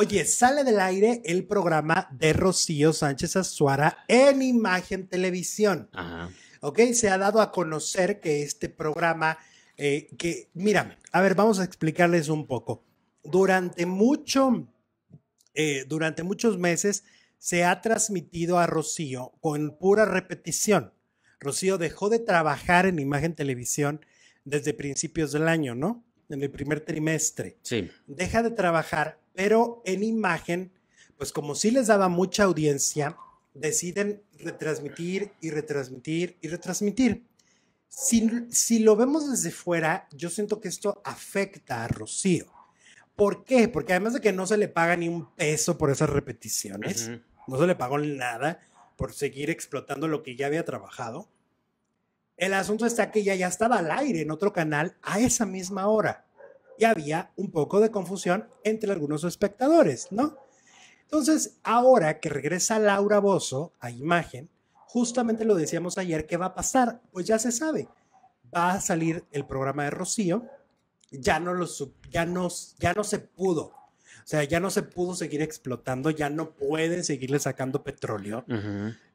Oye, sale del aire el programa de Rocío Sánchez Azuara en Imagen Televisión. Ajá. ¿Ok? Se ha dado a conocer que este programa, eh, que, mira, a ver, vamos a explicarles un poco. Durante mucho, eh, durante muchos meses se ha transmitido a Rocío con pura repetición. Rocío dejó de trabajar en Imagen Televisión desde principios del año, ¿no? En el primer trimestre. Sí. Deja de trabajar pero en imagen, pues como si les daba mucha audiencia, deciden retransmitir y retransmitir y retransmitir. Si, lo vemos desde fuera, yo siento que esto afecta a Rocío. ¿Por qué? Porque además de que no se le paga ni un peso por esas repeticiones, no se le pagó nada por seguir explotando lo que ya había trabajado. El asunto está que ya estaba al aire en otro canal a esa misma hora y había un poco de confusión entre algunos espectadores, ¿no? Entonces, ahora que regresa Laura Bozo a imagen, justamente lo decíamos ayer, ¿qué va a pasar? Pues ya se sabe, va a salir el programa de Rocío, ya no, lo, ya no, ya no se pudo, o sea, ya no se pudo seguir explotando, ya no pueden seguirle sacando petróleo,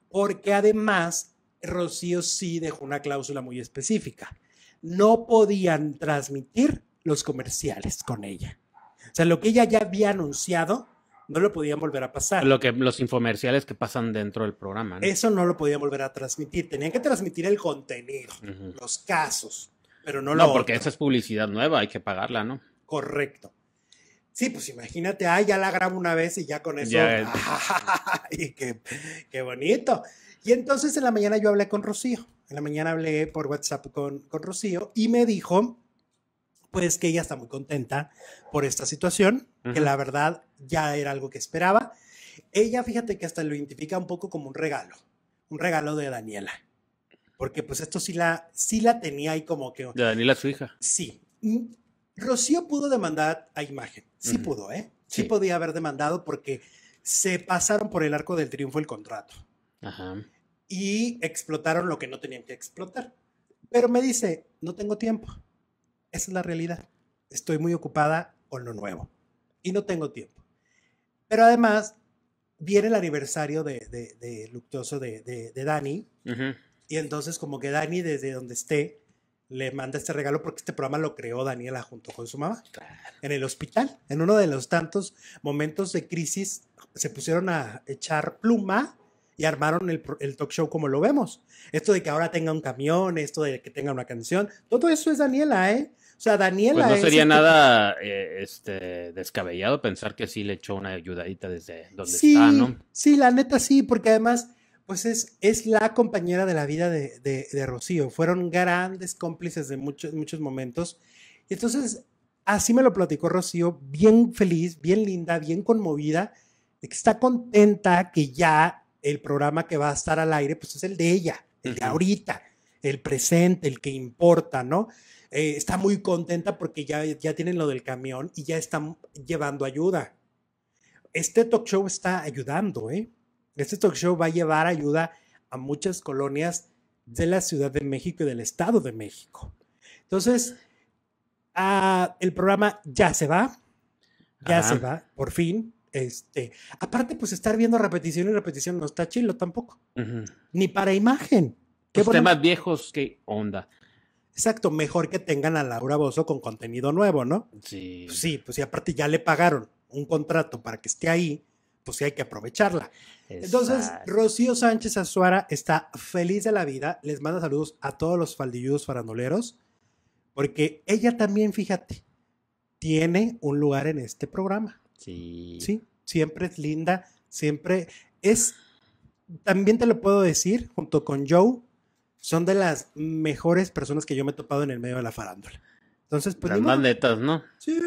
porque además Rocío sí dejó una cláusula muy específica, no podían transmitir los comerciales con ella. O sea, lo que ella ya había anunciado no lo podían volver a pasar. Lo que los infomerciales que pasan dentro del programa. ¿no? Eso no lo podían volver a transmitir. Tenían que transmitir el contenido, los casos, pero no, lo. No, porque esa es publicidad nueva, hay que pagarla, ¿no? Correcto. Sí, pues imagínate, ah, ya la grabo una vez y ya con eso. qué, bonito. Y entonces en la mañana yo hablé con Rocío. En la mañana hablé por WhatsApp con, con Rocío y me dijo pues que ella está muy contenta por esta situación, que la verdad ya era algo que esperaba. Ella, fíjate que hasta lo identifica un poco como un regalo, un regalo de Daniela. Porque pues esto sí la, sí la tenía ahí como que... De Daniela su hija. Sí. Mm, Rocío pudo demandar a imagen. Sí pudo, ¿eh? Sí, sí, podía haber demandado porque se pasaron por el arco del triunfo el contrato. Ajá. Y explotaron lo que no tenían que explotar. Pero me dice, no tengo tiempo. Esa es la realidad. Estoy muy ocupada con lo nuevo y no tengo tiempo. Pero además, viene el aniversario de, de, de luctuoso de, de, Dani. Y entonces como que Dani, desde donde esté, le manda este regalo porque este programa lo creó Daniela junto con su mamá. En el hospital, en uno de los tantos momentos de crisis, se pusieron a echar pluma y armaron el, el talk show como lo vemos. Esto de que ahora tenga un camión, esto de que tenga una canción, todo eso es Daniela, ¿eh? sea, Daniela. Pues no sería nada eh, este, descabellado pensar que sí le echó una ayudadita desde donde está, ¿no? Sí, la neta sí, porque además, pues es, es la compañera de la vida de, Rocío. Fueron grandes cómplices de muchos, muchos momentos. Y entonces, así me lo platicó Rocío, bien feliz, bien linda, bien conmovida, de que está contenta que ya el programa que va a estar al aire, pues es el de ella, el de ahorita el presente, el que importa, ¿no? Eh, está muy contenta porque ya, ya tienen lo del camión y ya están llevando ayuda. Este talk show está ayudando, ¿eh? Este talk show va a llevar ayuda a muchas colonias de la Ciudad de México y del Estado de México. Entonces, ah, el programa ya se va, ya se va, por fin. Este, aparte, pues estar viendo repetición y repetición no está chilo tampoco, ni para imagen. ¿Qué temas viejos, qué onda. Exacto, mejor que tengan a Laura Bozo con contenido nuevo, ¿no? Sí. sí, pues y aparte ya le pagaron un contrato para que esté ahí, pues sí hay que aprovecharla. Entonces, Rocío Sánchez Azuara está feliz de la vida, les manda saludos a todos los faldilludos farandoleros, porque ella también, fíjate, tiene un lugar en este programa. Sí. Sí, siempre es linda, siempre es, también te lo puedo decir, junto con Joe, son de las mejores personas que yo me he topado en el medio de la farándula. Entonces, pues. Las más netas, ¿no? Sí.